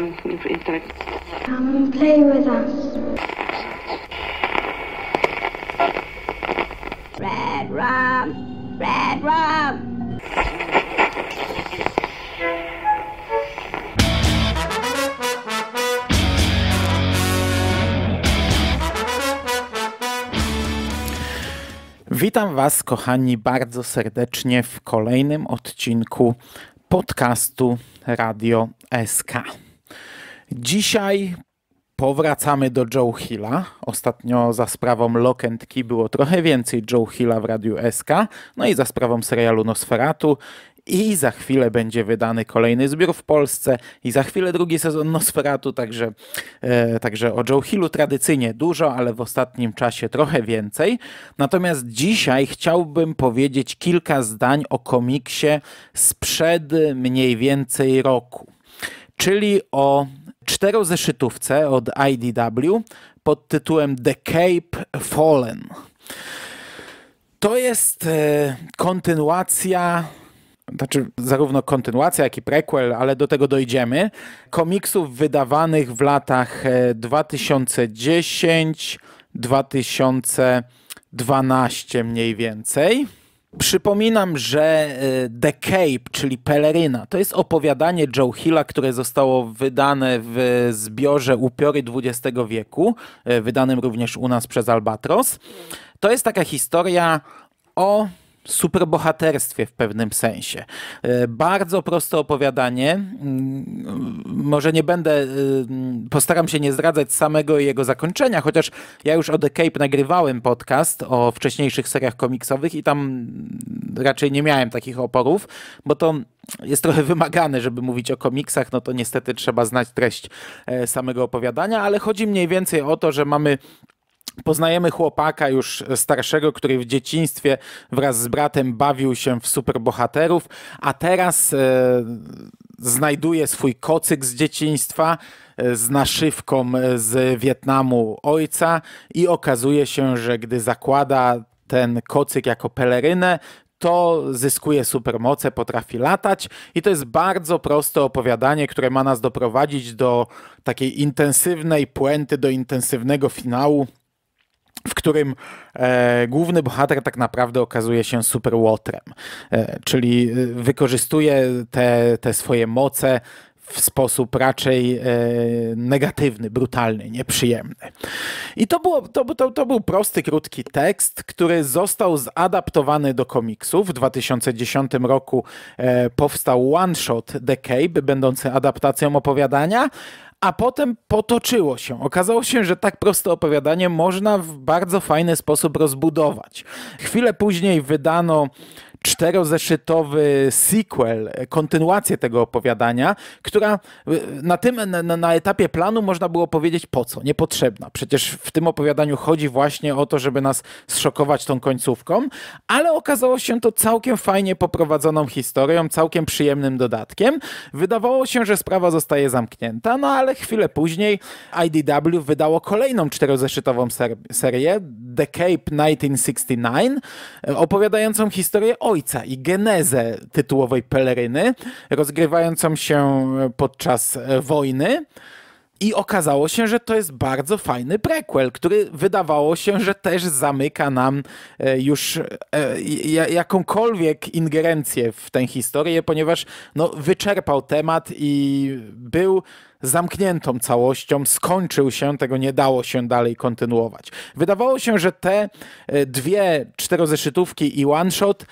um, intellect. Come and play with us. Red rum, red rum. Witam Was, kochani, bardzo serdecznie w kolejnym odcinku podcastu Radio SK. Dzisiaj powracamy do Joe Hilla. Ostatnio za sprawą Lock and Key było trochę więcej Joe Hilla w Radiu SK, no i za sprawą serialu Nosferatu i za chwilę będzie wydany kolejny zbiór w Polsce i za chwilę drugi sezon Nosferatu, także, e, także o Joe Hillu tradycyjnie dużo, ale w ostatnim czasie trochę więcej. Natomiast dzisiaj chciałbym powiedzieć kilka zdań o komiksie sprzed mniej więcej roku czyli o czterozeszytówce od IDW pod tytułem The Cape Fallen. To jest e, kontynuacja, znaczy zarówno kontynuacja, jak i prequel, ale do tego dojdziemy, komiksów wydawanych w latach 2010-2012 e, mniej więcej. Przypominam, że e, The Cape, czyli Peleryna, to jest opowiadanie Joe Hilla, które zostało wydane w zbiorze Upiory XX wieku, e, wydanym również u nas przez Albatros. To jest taka historia o superbohaterstwie w pewnym sensie. E, bardzo proste opowiadanie. Mm, może nie będę, e, postaram się nie zdradzać samego jego zakończenia, chociaż ja już o The Cape nagrywałem podcast o wcześniejszych seriach komiksowych i tam raczej nie miałem takich oporów, bo to jest trochę wymagane, żeby mówić o komiksach, no to niestety trzeba znać treść e, samego opowiadania, ale chodzi mniej więcej o to, że mamy Poznajemy chłopaka już starszego, który w dzieciństwie wraz z bratem bawił się w superbohaterów, a teraz e, znajduje swój kocyk z dzieciństwa e, z naszywką e, z Wietnamu ojca i okazuje się, że gdy zakłada ten kocyk jako pelerynę, to zyskuje supermoce, potrafi latać i to jest bardzo proste opowiadanie, które ma nas doprowadzić do takiej intensywnej puenty, do intensywnego finału w którym e, główny bohater tak naprawdę okazuje się superłotrem, e, czyli e, wykorzystuje te, te swoje moce w sposób raczej e, negatywny, brutalny, nieprzyjemny. I to, było, to, to, to, był prosty, krótki tekst, który został zadaptowany do komiksu. W 2010 roku e, powstał one-shot The Cape, będący adaptacją opowiadania, a potem potoczyło się. Okazało się, że tak proste opowiadanie można w bardzo fajny sposób rozbudować. Chwilę później wydano czterozeszytowy sequel, e, kontynuację tego opowiadania, która e, na tym, na, na, etapie planu można było powiedzieć po co, niepotrzebna. Przecież w tym opowiadaniu chodzi właśnie o to, żeby nas zszokować tą końcówką, ale okazało się to całkiem fajnie poprowadzoną historią, całkiem przyjemnym dodatkiem. Wydawało się, że sprawa zostaje zamknięta, no ale chwilę później IDW wydało kolejną czterozeszytową ser serię, The Cape 1969, e, opowiadającą historię o ojca i genezę tytułowej peleryny, rozgrywającą się podczas e, wojny. I okazało się, że to jest bardzo fajny prequel, który wydawało się, że też zamyka nam e, już e, jakąkolwiek ingerencję w tę historię, ponieważ no, wyczerpał temat i był zamkniętą całością, skończył się, tego nie dało się dalej kontynuować. Wydawało się, że te e, dwie czterozeszytówki i one shot e,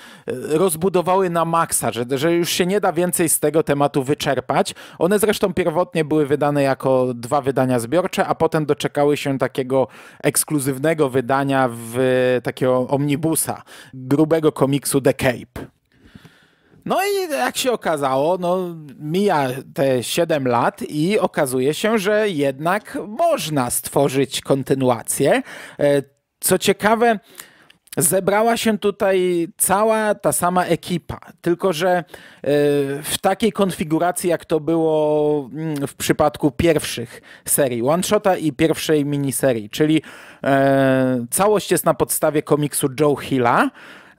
rozbudowały na maksa, że, że już się nie da więcej z tego tematu wyczerpać. One zresztą pierwotnie były wydane jako dwa wydania zbiorcze, a potem doczekały się takiego ekskluzywnego wydania w takiego omnibusa, grubego komiksu The Cape. No i jak się okazało, no, mija te 7 lat i okazuje się, że jednak można stworzyć kontynuację. E, co ciekawe, zebrała się tutaj cała ta sama ekipa, tylko że e, w takiej konfiguracji, jak to było mm, w przypadku pierwszych serii one-shota i pierwszej miniserii, czyli e, całość jest na podstawie komiksu Joe Hilla,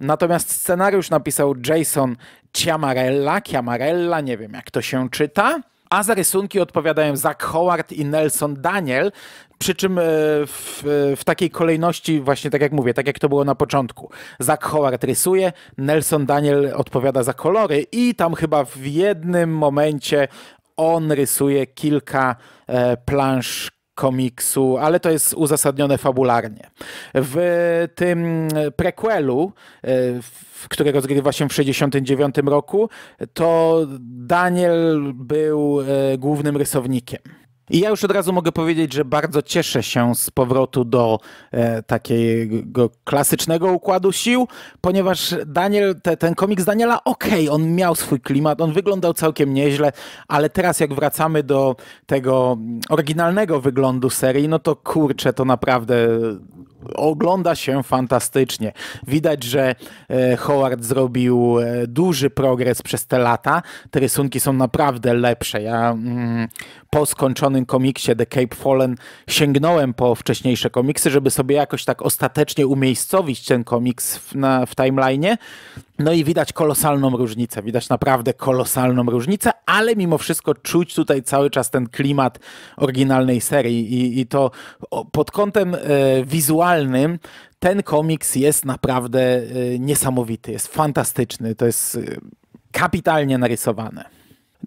Natomiast scenariusz napisał Jason Ciamarella, Ciamarella, nie wiem jak to się czyta. A za rysunki odpowiadają Zach Howard i Nelson Daniel, przy czym e, w, w, takiej kolejności, właśnie tak jak mówię, tak jak to było na początku. Zach Howard rysuje, Nelson Daniel odpowiada za kolory i tam chyba w jednym momencie on rysuje kilka e, plansz komiksu, ale to jest uzasadnione fabularnie. W tym prequelu, e, który rozgrywa się w 1969 roku, to Daniel był e, głównym rysownikiem. I ja już od razu mogę powiedzieć, że bardzo cieszę się z powrotu do e, takiego klasycznego układu sił, ponieważ Daniel, te, ten komiks Daniela, okej, okay, on miał swój klimat, on wyglądał całkiem nieźle, ale teraz jak wracamy do tego oryginalnego wyglądu serii, no to kurczę, to naprawdę ogląda się fantastycznie. Widać, że e, Howard zrobił e, duży progres przez te lata. Te rysunki są naprawdę lepsze. Ja mm, po skończonym komiksie The Cape Fallen sięgnąłem po wcześniejsze komiksy, żeby sobie jakoś tak ostatecznie umiejscowić ten komiks w, na, w timeline'ie. No i widać kolosalną różnicę, widać naprawdę kolosalną różnicę, ale mimo wszystko czuć tutaj cały czas ten klimat oryginalnej serii i, i to pod kątem e, wizualnym ten komiks jest naprawdę e, niesamowity, jest fantastyczny, to jest e, kapitalnie narysowane.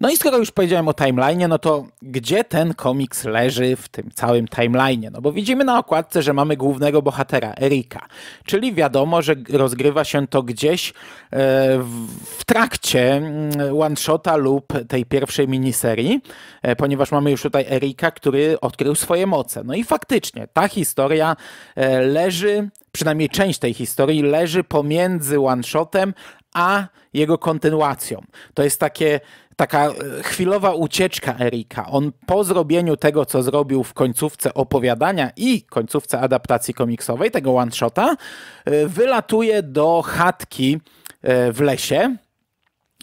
No i skoro już powiedziałem o timeline, no to gdzie ten komiks leży w tym całym timeline? No bo widzimy na okładce, że mamy głównego bohatera, Erika. Czyli wiadomo, że rozgrywa się to gdzieś e, w trakcie mm, one-shota lub tej pierwszej miniserii, e, ponieważ mamy już tutaj Erika, który odkrył swoje moce. No i faktycznie ta historia e, leży, przynajmniej część tej historii leży pomiędzy one-shotem a jego kontynuacją. To jest takie, taka e, chwilowa ucieczka Erika. On po zrobieniu tego, co zrobił w końcówce opowiadania i końcówce adaptacji komiksowej, tego one-shota, e, wylatuje do chatki e, w lesie,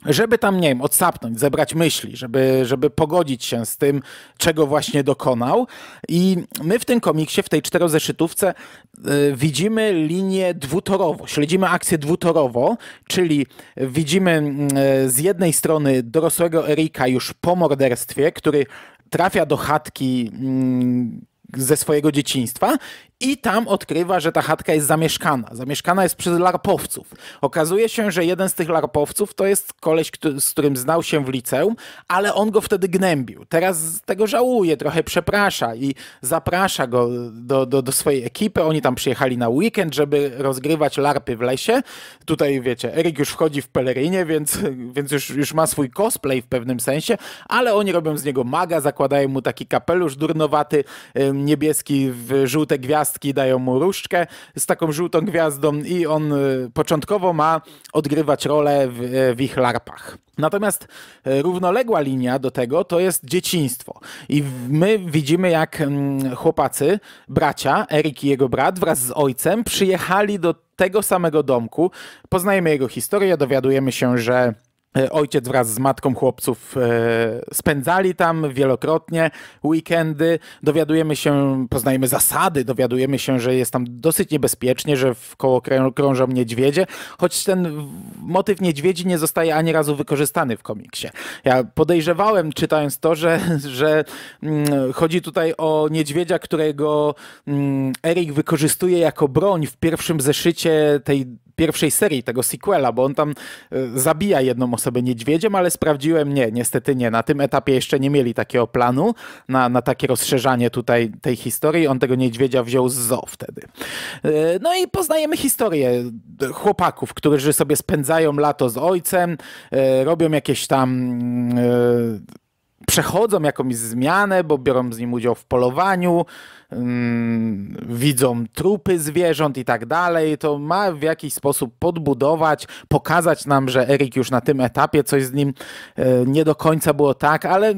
żeby tam, nie wiem, odsapnąć, zebrać myśli, żeby, żeby pogodzić się z tym, czego właśnie dokonał. I my w tym komiksie, w tej czterozeszytówce yy, widzimy linię dwutorowo, śledzimy akcję dwutorowo, czyli widzimy yy, z jednej strony dorosłego Erika już po morderstwie, który trafia do chatki mm, ze swojego dzieciństwa i tam odkrywa, że ta chatka jest zamieszkana. Zamieszkana jest przez larpowców. Okazuje się, że jeden z tych larpowców to jest koleś, który, z którym znał się w liceum, ale on go wtedy gnębił. Teraz tego żałuje, trochę przeprasza i zaprasza go do, do, do swojej ekipy. Oni tam przyjechali na weekend, żeby rozgrywać larpy w lesie. Tutaj wiecie, Erik już wchodzi w pelerynie, więc, więc już, już ma swój cosplay w pewnym sensie, ale oni robią z niego maga, zakładają mu taki kapelusz durnowaty, ym, niebieski w żółte gwiazdki dają mu różdżkę z taką żółtą gwiazdą i on e, początkowo ma odgrywać rolę w, e, w ich larpach. Natomiast e, równoległa linia do tego to jest dzieciństwo. I my widzimy, jak mm, chłopacy, bracia, Erik i jego brat wraz z ojcem przyjechali do tego samego domku. Poznajemy jego historię, dowiadujemy się, że E, ojciec wraz z matką chłopców e, spędzali tam wielokrotnie weekendy. Dowiadujemy się, poznajemy zasady, dowiadujemy się, że jest tam dosyć niebezpiecznie, że w koło krążą niedźwiedzie, choć ten motyw niedźwiedzi nie zostaje ani razu wykorzystany w komiksie. Ja podejrzewałem, czytając to, że, że mm, chodzi tutaj o niedźwiedzia, którego mm, Erik wykorzystuje jako broń w pierwszym zeszycie tej pierwszej serii, tego sequela, bo on tam e, zabija jedną osobę niedźwiedziem, ale sprawdziłem, nie, niestety nie. Na tym etapie jeszcze nie mieli takiego planu na, na takie rozszerzanie tutaj tej historii. On tego niedźwiedzia wziął z zoo wtedy. E, no i poznajemy historię chłopaków, którzy sobie spędzają lato z ojcem, e, robią jakieś tam mm, przechodzą jakąś zmianę, bo biorą z nim udział w polowaniu, mm, widzą trupy zwierząt i tak dalej, to ma w jakiś sposób podbudować, pokazać nam, że Erik już na tym etapie coś z nim e, nie do końca było tak, ale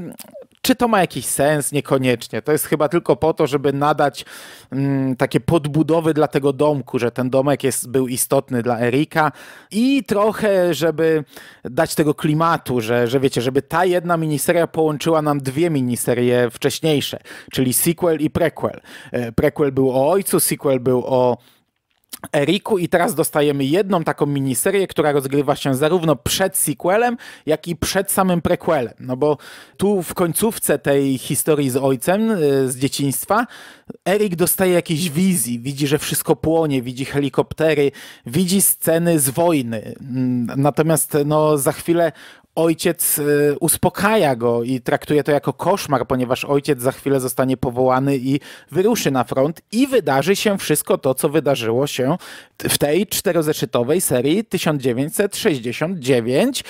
czy to ma jakiś sens? Niekoniecznie. To jest chyba tylko po to, żeby nadać mm, takie podbudowy dla tego domku, że ten domek jest, był istotny dla Erika i trochę, żeby dać tego klimatu, że, że wiecie, żeby ta jedna miniseria połączyła nam dwie miniserie wcześniejsze, czyli sequel i prequel. E, prequel był o ojcu, sequel był o Eriku i teraz dostajemy jedną taką miniserię, która rozgrywa się zarówno przed sequelem, jak i przed samym prequelem. No bo tu w końcówce tej historii z ojcem, y, z dzieciństwa, Erik dostaje jakiejś wizji, widzi, że wszystko płonie, widzi helikoptery, widzi sceny z wojny. Natomiast no, za chwilę ojciec y, uspokaja go i traktuje to jako koszmar, ponieważ ojciec za chwilę zostanie powołany i wyruszy na front i wydarzy się wszystko to, co wydarzyło się w tej czterozeszytowej serii 1969,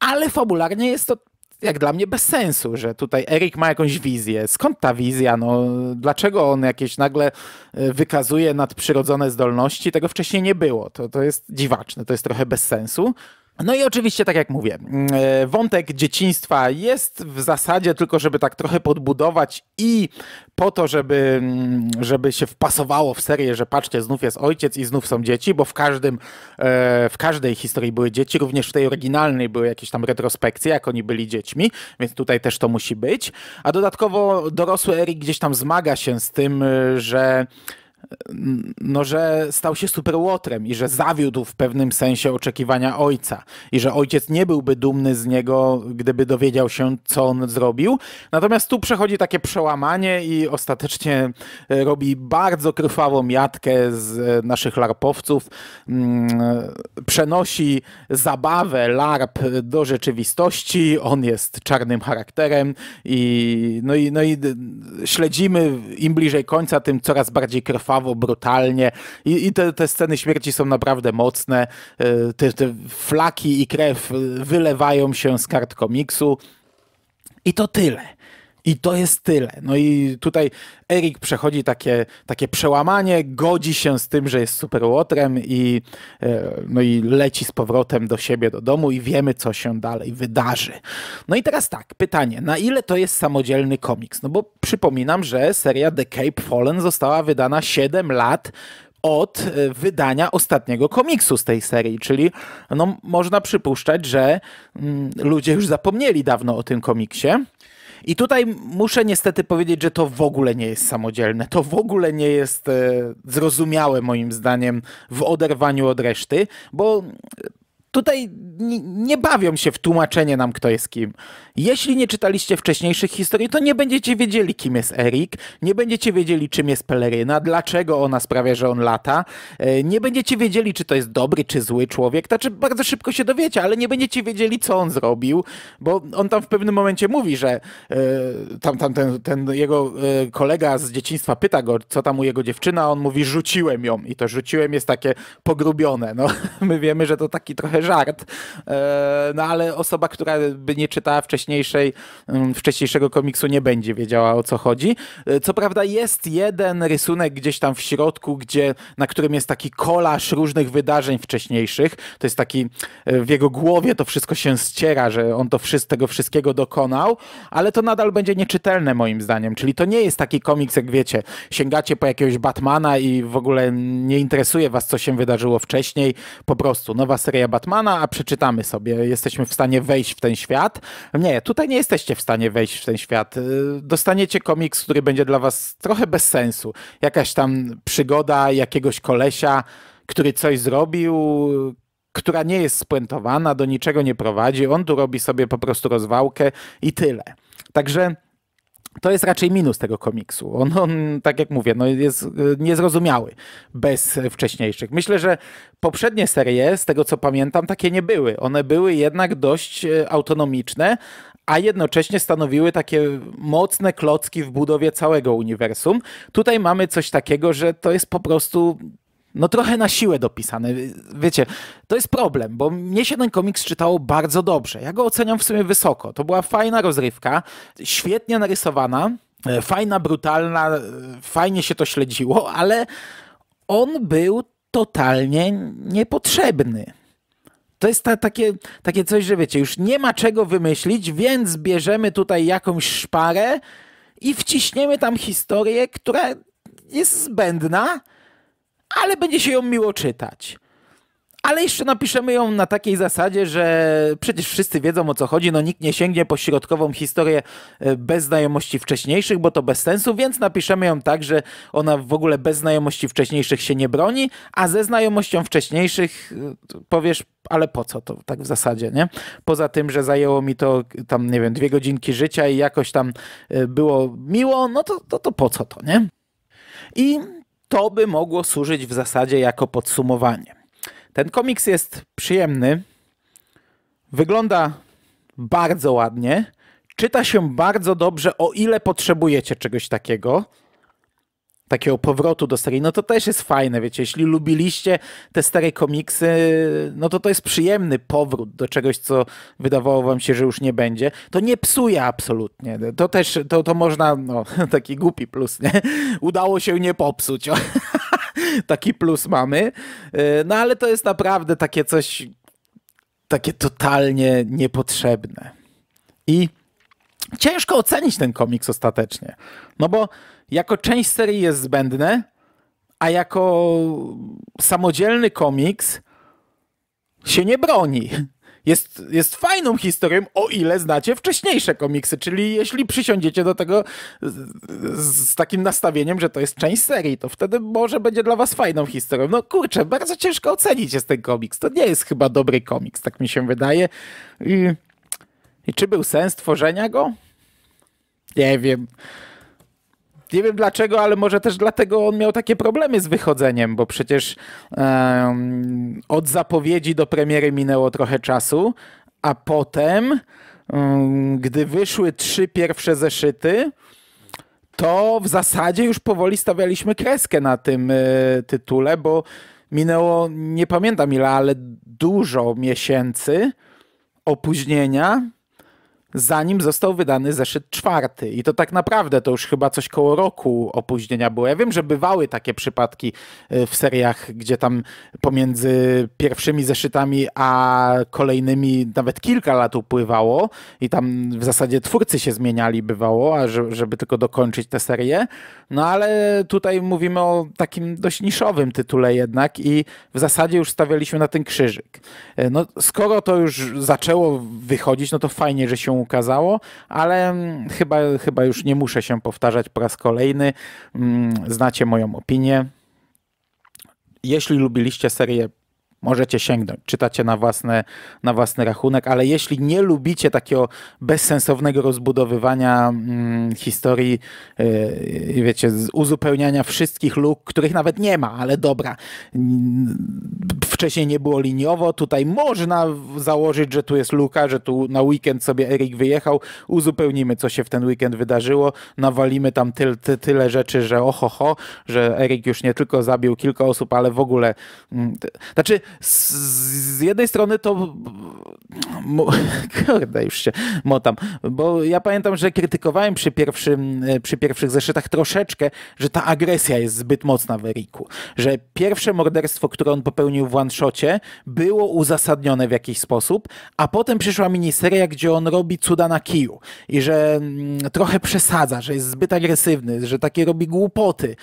ale fabularnie jest to jak dla mnie bez sensu, że tutaj Erik ma jakąś wizję. Skąd ta wizja? No, dlaczego on jakieś nagle y, wykazuje nadprzyrodzone zdolności? Tego wcześniej nie było. To, to jest dziwaczne, to jest trochę bez sensu. No i oczywiście, tak jak mówię, mm, e, wątek dzieciństwa jest w zasadzie tylko, żeby tak trochę podbudować i po to, żeby, mm, żeby się wpasowało w serię, że patrzcie, znów jest ojciec i znów są dzieci, bo w, każdym, e, w każdej historii były dzieci, również w tej oryginalnej były jakieś tam retrospekcje, jak oni byli dziećmi, więc tutaj też to musi być. A dodatkowo dorosły Erik gdzieś tam zmaga się z tym, e, że no, że stał się superłotrem i że zawiódł w pewnym sensie oczekiwania ojca i że ojciec nie byłby dumny z niego, gdyby dowiedział się, co on zrobił. Natomiast tu przechodzi takie przełamanie i ostatecznie e, robi bardzo krwawą jatkę z e, naszych larpowców. Mm, przenosi zabawę larp do rzeczywistości. On jest czarnym charakterem i no i, no i śledzimy im bliżej końca, tym coraz bardziej krwawą krwawo, brutalnie i, i te, te, sceny śmierci są naprawdę mocne. E, te, te flaki i krew wylewają się z kart komiksu. I to tyle. I to jest tyle. No i tutaj Erik przechodzi takie, takie przełamanie, godzi się z tym, że jest superłotrem i, e, no i leci z powrotem do siebie, do domu i wiemy, co się dalej wydarzy. No i teraz tak, pytanie, na ile to jest samodzielny komiks? No bo przypominam, że seria The Cape Fallen została wydana 7 lat od e, wydania ostatniego komiksu z tej serii, czyli no, można przypuszczać, że mm, ludzie już zapomnieli dawno o tym komiksie. I tutaj muszę niestety powiedzieć, że to w ogóle nie jest samodzielne. To w ogóle nie jest e, zrozumiałe moim zdaniem w oderwaniu od reszty, bo tutaj nie bawią się w tłumaczenie nam, kto jest kim. Jeśli nie czytaliście wcześniejszych historii, to nie będziecie wiedzieli, kim jest Erik, nie będziecie wiedzieli, czym jest Peleryna, dlaczego ona sprawia, że on lata, e, nie będziecie wiedzieli, czy to jest dobry, czy zły człowiek, znaczy bardzo szybko się dowiecie, ale nie będziecie wiedzieli, co on zrobił, bo on tam w pewnym momencie mówi, że e, tam, tam ten, ten jego e, kolega z dzieciństwa pyta go, co tam u jego dziewczyna, a on mówi, rzuciłem ją i to rzuciłem jest takie pogrubione. No, my wiemy, że to taki trochę żart. E, no ale osoba, która by nie czytała wcześniejszej, mm, wcześniejszego komiksu, nie będzie wiedziała o co chodzi. E, co prawda jest jeden rysunek gdzieś tam w środku, gdzie, na którym jest taki kolaż różnych wydarzeń wcześniejszych. To jest taki, e, w jego głowie to wszystko się ściera, że on to wszystko, tego wszystkiego dokonał, ale to nadal będzie nieczytelne moim zdaniem. Czyli to nie jest taki komiks, jak wiecie, sięgacie po jakiegoś Batmana i w ogóle nie interesuje was, co się wydarzyło wcześniej. Po prostu nowa seria Batmana Batmana, a przeczytamy sobie, jesteśmy w stanie wejść w ten świat. Nie, tutaj nie jesteście w stanie wejść w ten świat. Y, dostaniecie komiks, który będzie dla was trochę bez sensu. Jakaś tam przygoda jakiegoś kolesia, który coś zrobił, która nie jest spuentowana, do niczego nie prowadzi. On tu robi sobie po prostu rozwałkę i tyle. Także to jest raczej minus tego komiksu. On, on, tak jak mówię, no jest y, niezrozumiały bez wcześniejszych. Myślę, że poprzednie serie, z tego co pamiętam, takie nie były. One były jednak dość y, autonomiczne, a jednocześnie stanowiły takie mocne klocki w budowie całego uniwersum. Tutaj mamy coś takiego, że to jest po prostu no trochę na siłę dopisane. Wiecie, to jest problem, bo mnie się ten komiks czytało bardzo dobrze. Ja go oceniam w sumie wysoko. To była fajna rozrywka, świetnie narysowana, e, fajna, brutalna, e, fajnie się to śledziło, ale on był totalnie niepotrzebny. To jest ta, takie, takie coś, że wiecie, już nie ma czego wymyślić, więc bierzemy tutaj jakąś szparę i wciśniemy tam historię, która jest zbędna, ale będzie się ją miło czytać. Ale jeszcze napiszemy ją na takiej zasadzie, że przecież wszyscy wiedzą o co chodzi, no nikt nie sięgnie po środkową historię e, bez znajomości wcześniejszych, bo to bez sensu, więc napiszemy ją tak, że ona w ogóle bez znajomości wcześniejszych się nie broni, a ze znajomością wcześniejszych e, powiesz, ale po co to tak w zasadzie, nie? Poza tym, że zajęło mi to e, tam, nie wiem, dwie godzinki życia i jakoś tam było miło, no to, to, to po co to, nie? I to by mogło służyć w zasadzie jako podsumowanie. Ten komiks jest przyjemny, wygląda bardzo ładnie, czyta się bardzo dobrze, o ile potrzebujecie czegoś takiego takiego powrotu do serii, no to też jest fajne, wiecie, jeśli lubiliście te stare komiksy, no to to jest przyjemny powrót do czegoś, co wydawało wam się, że już nie będzie. To nie psuje absolutnie, to też, to, to można, no, taki głupi plus, nie? Udało się nie popsuć, taki plus mamy, y, no ale to jest naprawdę takie coś, takie totalnie niepotrzebne. I ciężko ocenić ten komiks ostatecznie, no bo jako część serii jest zbędne, a jako samodzielny komiks się nie broni. Jest, jest fajną historią, o ile znacie wcześniejsze komiksy, czyli jeśli przysiądziecie do tego z, z, takim nastawieniem, że to jest część serii, to wtedy może będzie dla was fajną historią. No kurczę, bardzo ciężko ocenić jest ten komiks. To nie jest chyba dobry komiks, tak mi się wydaje. I, i czy był sens tworzenia go? Nie wiem. Nie wiem dlaczego, ale może też dlatego on miał takie problemy z wychodzeniem, bo przecież um, od zapowiedzi do premiery minęło trochę czasu, a potem, um, gdy wyszły trzy pierwsze zeszyty, to w zasadzie już powoli stawialiśmy kreskę na tym y, tytule, bo minęło nie pamiętam ile, ale dużo miesięcy opóźnienia zanim został wydany zeszyt czwarty. I to tak naprawdę to już chyba coś koło roku opóźnienia było. Ja wiem, że bywały takie przypadki y, w seriach, gdzie tam pomiędzy pierwszymi zeszytami a kolejnymi nawet kilka lat upływało i tam w zasadzie twórcy się zmieniali bywało, a żeby tylko dokończyć tę serię. No ale tutaj mówimy o takim dość niszowym tytule jednak i w zasadzie już stawialiśmy na ten krzyżyk. Y, no skoro to już zaczęło wychodzić, no to fajnie, że się ukazało, ale mm, chyba, chyba już nie muszę się powtarzać po raz kolejny. Mm, znacie moją opinię. Jeśli lubiliście serię możecie sięgnąć. Czytacie na, własne, na własny rachunek, ale jeśli nie lubicie takiego bezsensownego rozbudowywania mm, historii, yy, wiecie, uzupełniania wszystkich luk, których nawet nie ma, ale dobra. Mm, wcześniej nie było liniowo, tutaj można założyć, że tu jest luka, że tu na weekend sobie Erik wyjechał, uzupełnimy, co się w ten weekend wydarzyło, nawalimy tam ty, ty, tyle rzeczy, że ohoho, że Erik już nie tylko zabił kilka osób, ale w ogóle... Mm, znaczy, z, z jednej strony to. Kurde, już się motam, bo ja pamiętam, że krytykowałem przy, pierwszym, e, przy pierwszych zeszytach troszeczkę, że ta agresja jest zbyt mocna w Eriku. Że pierwsze morderstwo, które on popełnił w one-shocie, było uzasadnione w jakiś sposób, a potem przyszła miniseria, gdzie on robi cuda na kiju i że mm, trochę przesadza, że jest zbyt agresywny, że takie robi głupoty.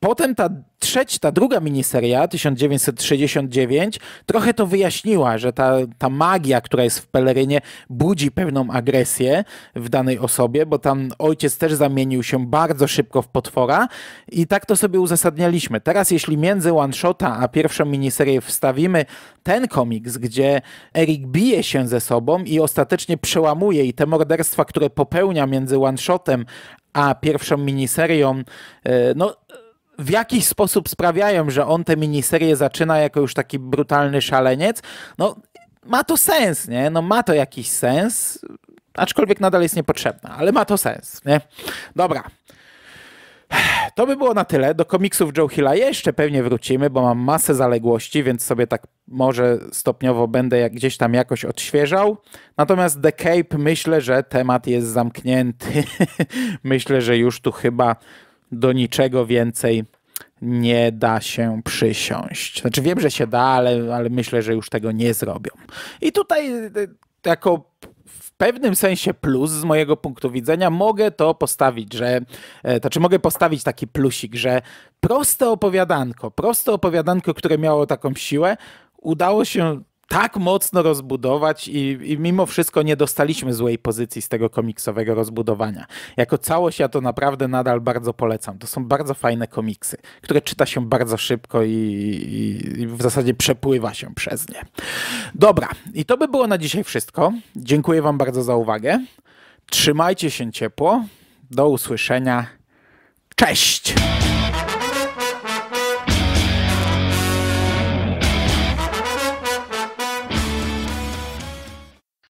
Potem ta trzecia, ta druga miniseria, 1969, trochę to wyjaśniła, że ta, ta magia, która jest w Pelerynie, budzi pewną agresję w danej osobie, bo tam ojciec też zamienił się bardzo szybko w potwora i tak to sobie uzasadnialiśmy. Teraz jeśli między one-shota a pierwszą miniserię wstawimy ten komiks, gdzie Eric bije się ze sobą i ostatecznie przełamuje i te morderstwa, które popełnia między one-shotem a pierwszą miniserią, e, no w jakiś sposób sprawiają, że on tę miniserię zaczyna jako już taki brutalny szaleniec, no ma to sens, nie? No ma to jakiś sens, aczkolwiek nadal jest niepotrzebna, ale ma to sens, nie? Dobra. To by było na tyle. Do komiksów Joe Hilla jeszcze pewnie wrócimy, bo mam masę zaległości, więc sobie tak może stopniowo będę jak gdzieś tam jakoś odświeżał. Natomiast The Cape myślę, że temat jest zamknięty. myślę, że już tu chyba do niczego więcej nie da się przysiąść. Znaczy wiem, że się da, ale, ale myślę, że już tego nie zrobią. I tutaj y, y, jako w pewnym sensie plus z mojego punktu widzenia mogę to postawić, że e, czy znaczy, mogę postawić taki plusik, że proste opowiadanko, proste opowiadanko, które miało taką siłę, udało się tak mocno rozbudować i, i, mimo wszystko nie dostaliśmy złej pozycji z tego komiksowego rozbudowania. Jako całość ja to naprawdę nadal bardzo polecam. To są bardzo fajne komiksy, które czyta się bardzo szybko i, i, i w zasadzie przepływa się przez nie. Dobra, i to by było na dzisiaj wszystko. Dziękuję Wam bardzo za uwagę. Trzymajcie się ciepło. Do usłyszenia. Cześć!